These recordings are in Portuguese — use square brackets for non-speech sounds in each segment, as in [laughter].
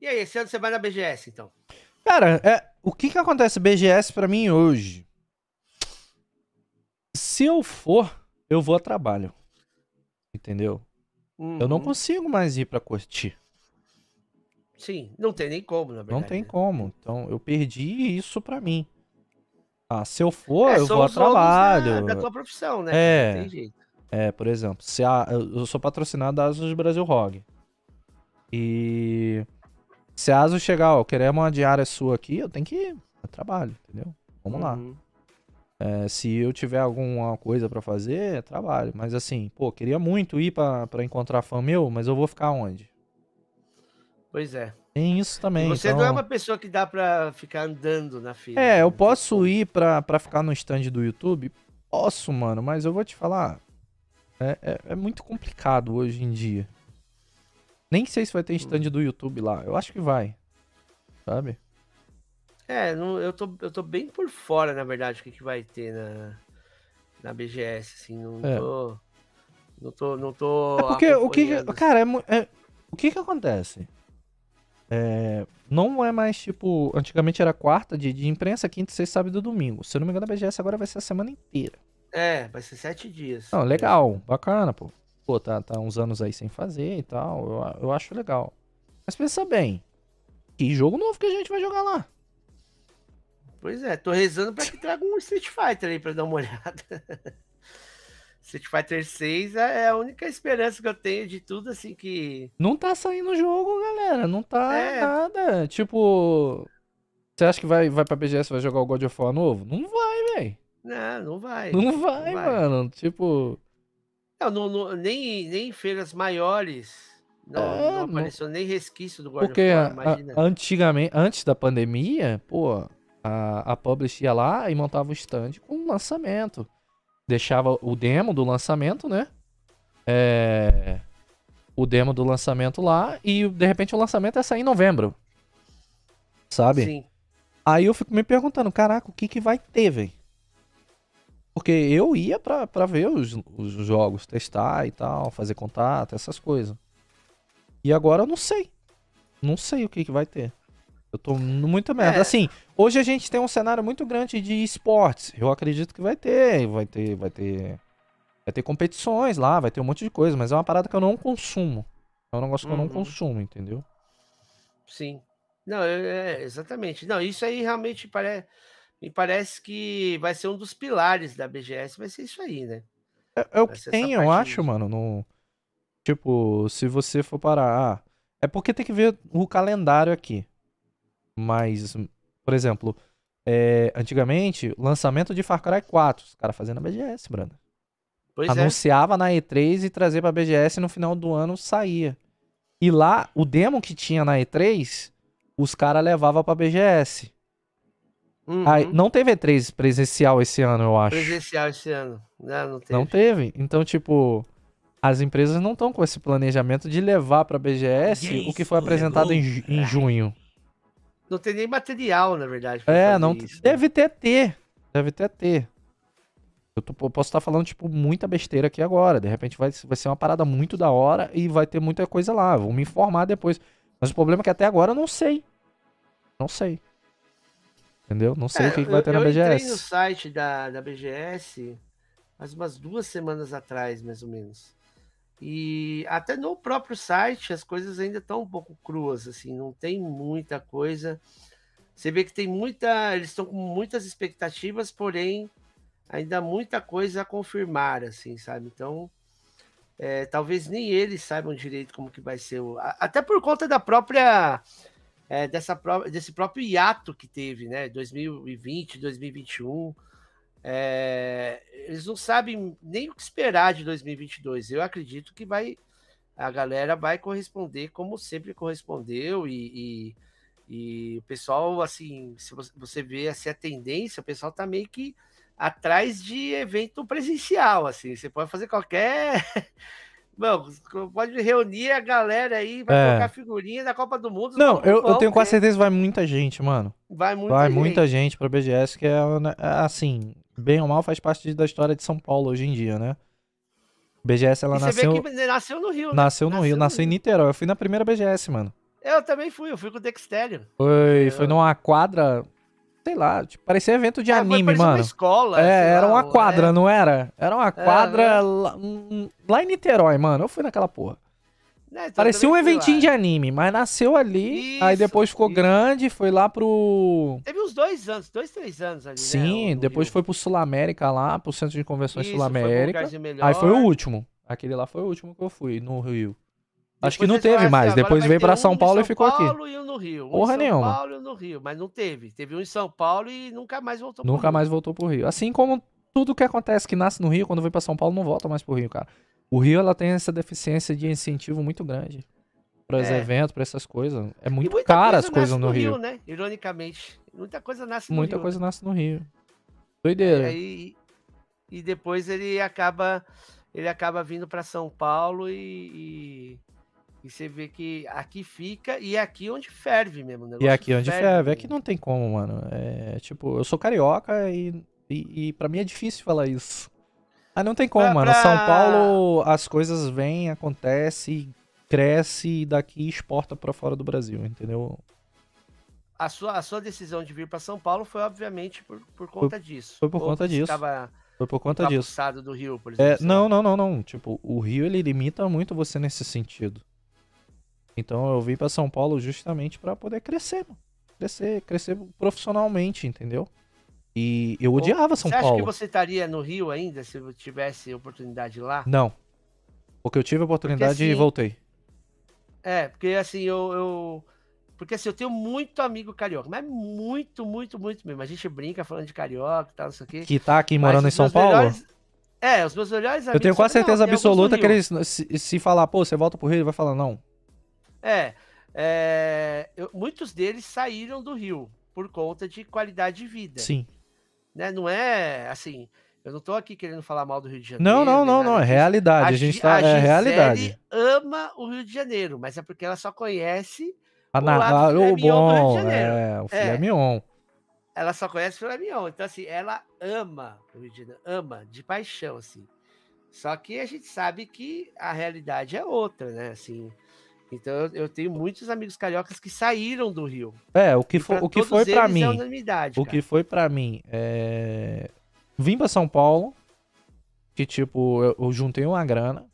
E aí, esse ano você vai na BGS, então? Cara, é, o que que acontece BGS para mim hoje? Se eu for, eu vou a trabalho. Entendeu? Uhum. Eu não uhum. consigo mais ir para curtir. Sim, não tem nem como, na verdade. Não tem né? como. Então, eu perdi isso para mim. Ah, se eu for, é, eu vou a trabalho. É da tua profissão, né? É. Não tem jeito. É, por exemplo, se a, eu sou patrocinado da Asus Brasil Rog. E se a ASUS chegar, ó, queremos uma diária sua aqui, eu tenho que ir. Eu trabalho, entendeu? Vamos uhum. lá. É, se eu tiver alguma coisa para fazer, é trabalho. Mas assim, pô, queria muito ir para encontrar fã meu, mas eu vou ficar onde? Pois é. Tem isso também. você então... não é então uma pessoa que dá para ficar andando na fila. É, né? eu posso ir para ficar no stand do YouTube? Posso, mano, mas eu vou te falar. É, é, é muito complicado hoje em dia. Nem sei se vai ter stand do YouTube lá. Eu acho que vai. Sabe? É, não, eu, tô, eu tô bem por fora, na verdade, o que, que vai ter na, na BGS, assim, não é. tô. Não tô. Não tô é porque o que. Cara, é, é, o que que acontece? É, não é mais tipo. Antigamente era quarta de, de imprensa, quinta, sexta, sábado e domingo. Se eu não me engano, a BGS agora vai ser a semana inteira. É, vai ser sete dias. Não, legal, bacana, pô pô, tá, tá uns anos aí sem fazer e tal. Eu, eu acho legal. Mas pensa bem, que jogo novo que a gente vai jogar lá? Pois é, tô rezando pra que traga um Street Fighter aí pra dar uma [laughs] olhada. Street Fighter 6 é, é a única esperança que eu tenho de tudo, assim, que. Não tá saindo o jogo, galera. Não tá é... nada. Tipo. Você acha que vai, vai pra BGS vai jogar o God of War novo? Não vai, velho. Não, não vai. Não vai, não vai. mano. Tipo. Não, não, não, nem, nem em feiras maiores. Não, é, não apareceu nem resquício do guarda Porque a, antigamente, antes da pandemia, pô, a, a Publish ia lá e montava o stand com um lançamento. Deixava o demo do lançamento, né? É, o demo do lançamento lá e de repente o lançamento ia sair em novembro. Sabe? Sim. Aí eu fico me perguntando, caraca, o que que vai ter, velho? Porque eu ia para ver os, os jogos, testar e tal, fazer contato, essas coisas. E agora eu não sei. Não sei o que, que vai ter. Eu tô muito merda. É. Assim, hoje a gente tem um cenário muito grande de esportes. Eu acredito que vai ter, vai ter, vai ter. Vai ter competições lá, vai ter um monte de coisa, mas é uma parada que eu não consumo. É um negócio que uhum. eu não uhum. consumo, entendeu? Sim. Não, é, é, exatamente. Não, isso aí realmente parece. E parece que vai ser um dos pilares da BGS, vai ser isso aí, né? É, é o que tem, eu acho, disso. mano. No... Tipo, se você for parar. Ah, é porque tem que ver o calendário aqui. Mas, por exemplo, é, antigamente, lançamento de Far Cry 4, os caras fazendo a BGS, Branda. Pois é. Anunciava é. na E3 e trazia pra BGS e no final do ano saía. E lá, o demo que tinha na E3, os caras levavam pra BGS. Uhum. Aí, não teve E3 presencial esse ano, eu acho. Presencial esse ano. Não, não teve. Não teve. Então, tipo, as empresas não estão com esse planejamento de levar pra BGS o que foi apresentado em, em, é. junho. Não tem nem material, na verdade. É, não isso, deve ter né? ter. Deve ter ter. Eu, tô, eu posso estar tá falando, tipo, muita besteira aqui agora. De repente vai, vai ser uma parada muito da hora e vai ter muita coisa lá. Vou me informar depois. Mas o problema é que até agora eu não sei. Não sei. Entendeu? Não sei é, o que, que vai ter na BGS. Eu entrei no site da, da BGS faz umas duas semanas atrás, mais ou menos. E até no próprio site as coisas ainda estão um pouco cruas, assim, não tem muita coisa. Você vê que tem muita. Eles estão com muitas expectativas, porém ainda muita coisa a confirmar, assim, sabe? Então, é, talvez nem eles saibam direito como que vai ser o. Até por conta da própria é, dessa, desse próprio hiato que teve, né? 2020, 2021. É, eles não sabem nem o que esperar de 2022. Eu acredito que vai a galera vai corresponder como sempre correspondeu e, e, e o pessoal assim, se você vê assim, a tendência, o pessoal tá meio que atrás de evento presencial, assim, você pode fazer qualquer [laughs] pode reunir a galera aí, vai é. colocar figurinha da Copa do Mundo. Não, eu, eu, tenho quase certeza que vai muita gente, mano. Vai muita vai gente. Vai muita gente pra BGS, que é, né, é, assim, bem ou mal faz parte da história de São Paulo hoje em dia, né? BGS, ela nasceu... nasceu no Rio, né? Nasceu no nasceu Rio, no nasceu em Niterói. Eu fui na primeira BGS, mano. Eu também fui, eu fui com o Dextério. Foi, eu... É. foi numa quadra sei lá, tipo, parecia evento de é, anime, mano. Uma escola, é, era lá, uma quadra, é. não era? Era uma é, quadra é. lá, lá, em Niterói, mano. Eu fui naquela porra. É, então parecia um eventinho lá. de anime, mas nasceu ali, isso, aí depois ficou isso. grande, foi lá pro. Teve uns dois anos, dois, três anos ali. Né, Sim, né, depois Rio. foi pro Sul América lá, pro Centro de Convenções Sul América. Foi aí foi o último. Aquele lá foi o último que eu fui no Rio. Acho que não teve assim, mais. depois veio para São Paulo e ficou Paulo aqui. E no Rio. Porra São nenhuma. Paulo e no Rio, mas não teve. Teve um em São Paulo e nunca mais voltou. Nunca pro Rio. mais voltou pro Rio. Assim como tudo que acontece que nasce no Rio, quando vem para São Paulo, não volta mais pro Rio, cara. O Rio ela tem essa deficiência de incentivo muito grande para os é. eventos, para essas coisas. É muito caro as coisas no, no Rio. Rio. né? Ironicamente, muita coisa nasce no muita Rio. Muita né? coisa nasce no Rio. Doideira. É, e, e depois ele acaba ele acaba vindo para São Paulo e, e e você vê que aqui fica e é aqui onde ferve mesmo. e é aqui onde ferve. ferve. Aqui é não tem como, mano. É tipo, eu sou carioca e, e, e para mim é difícil falar isso. Ah, não tem como, pra, mano. Pra... São Paulo, as coisas vêm, acontecem, cresce e daqui exporta para fora do Brasil, entendeu? A sua, a sua decisão de vir para São Paulo foi, obviamente, por, por conta foi, disso. Foi por Ou conta disso. Estava foi por conta disso. do Rio, por é, exemplo. É, não, não, não, não. Tipo, o Rio ele limita muito você nesse sentido. Então eu vim para São Paulo justamente para poder crescer, mano. Crescer, crescer profissionalmente, entendeu? E eu odiava São Paulo. Você acha que você estaria no Rio ainda se eu tivesse oportunidade lá? Não. Porque eu tive oportunidade assim, e voltei. É, porque assim, eu, eu, Porque assim, eu tenho muito amigo carioca, mas muito, muito, muito mesmo. A gente brinca falando de carioca e tal, isso aqui. Que tá aqui morando em São Paulo? Melhores... É, os meus melhores amigos. Eu tenho quase certeza não, absoluta que eles, se, se falar, pô, você volta pro Rio, ele vai falar, não, é, é eu, muitos deles saíram do Rio por conta de qualidade de vida. Sim. Né? Não é assim. Eu não estou aqui querendo falar mal do Rio de Janeiro. Não, não, não, não. É realidade. A, a gente tá. A é realidade. ama o Rio de Janeiro, mas é porque ela só conhece a o, narrar, o bom. É, o filé é. Ela só conhece o filé Então, assim, ela ama o Rio de Janeiro. Ama, de paixão, assim. Só que a gente sabe que a realidade é outra, né? Assim, então eu tenho muitos amigos cariocas que saíram do Rio. É, o que, for, o que foi para é mim. É o que foi para mim é vim para São Paulo, que tipo, eu, eu, juntei uma grana.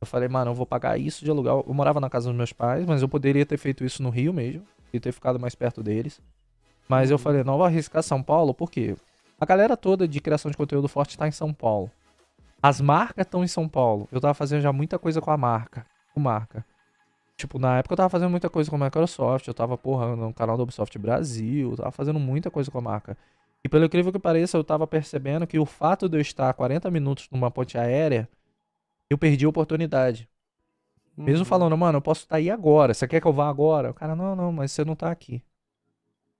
Eu falei, mano, eu vou pagar isso de aluguel. Eu morava na casa dos meus pais, mas eu poderia ter feito isso no Rio mesmo e ter ficado mais perto deles. Mas uhum. eu falei, não vou arriscar São Paulo, porque a galera toda de criação de conteúdo forte tá em São Paulo. As marcas estão em São Paulo. Eu tava fazendo já muita coisa com a marca, com marca. Tipo, na época eu tava fazendo muita coisa com a Microsoft, eu tava, porra, no canal do Ubisoft Brasil, eu tava fazendo muita coisa com a marca. E pelo incrível que pareça, eu tava percebendo que o fato de eu estar 40 minutos numa ponte aérea, eu perdi a oportunidade. Uhum. Mesmo falando, mano, eu posso estar tá aí agora, você quer que eu vá agora? O cara, não, não, mas você não tá aqui.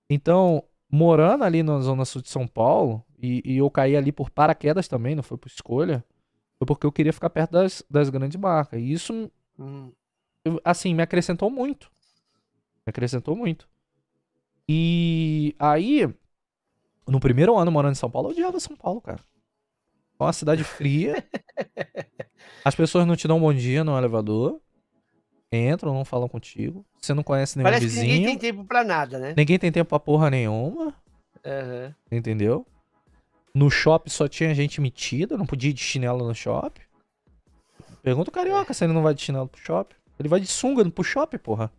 Então, morando ali na zona sul de São Paulo, e, e eu caí ali por paraquedas também, não foi por escolha, foi porque eu queria ficar perto das, das grandes marcas. E isso... Uhum assim, me acrescentou muito. Me acrescentou muito. E aí, no primeiro ano morando em São Paulo, eu odiava São Paulo, cara. É uma cidade fria. [laughs] As pessoas não te dão um bom dia no elevador. Entram, não falam contigo. Você não conhece nenhum Parece vizinho. ninguém tem tempo pra nada, né? Ninguém tem tempo pra porra nenhuma. Uhum. Entendeu? No shopping só tinha gente metida, não podia ir de chinelo no shopping. Pergunta o carioca é. se ele não vai de chinelo pro shopping. Ele vai de sunga pro shopping, porra.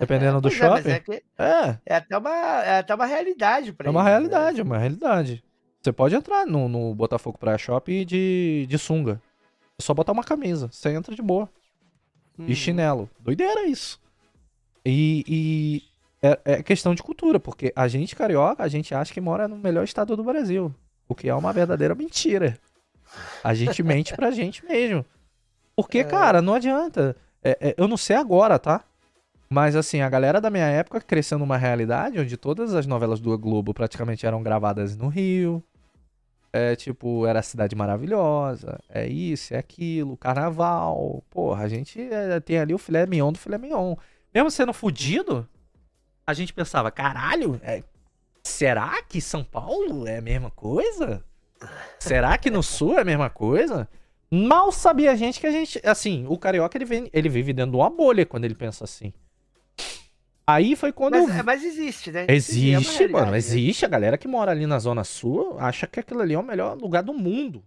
Dependendo é, do é, shopping. É, que... é, é. até uma, é até uma realidade pra É uma né? realidade, é né? uma realidade. Você pode entrar no, no Botafogo Praia Shopping de, de sunga. É só botar uma camisa. Você entra de boa. Hum. E chinelo. Doideira isso. E, e é, é, questão de cultura, porque a gente carioca, a gente acha que mora no melhor estado do Brasil. O que é uma verdadeira mentira. A gente mente pra [laughs] gente mesmo. Porque, é... cara, não adianta. É, é, eu não sei agora, tá? Mas assim, a galera da minha época cresceu numa realidade onde todas as novelas do Globo praticamente eram gravadas no Rio. É tipo, era a cidade maravilhosa, é isso, é aquilo, carnaval. Porra, a gente é, tem ali o filé mignon do filé mignon. Mesmo sendo fudido, a gente pensava, caralho, é, será que São Paulo é a mesma coisa? Será que no Sul é a mesma coisa? Mal sabia a gente que a gente. Assim, o carioca ele, vem, ele vive dentro de uma bolha quando ele pensa assim. Aí foi quando. Mas, eu... É, mas existe, né? Existe, é existe mano. Né? Existe. A galera que mora ali na Zona Sul acha que aquilo ali é o melhor lugar do mundo.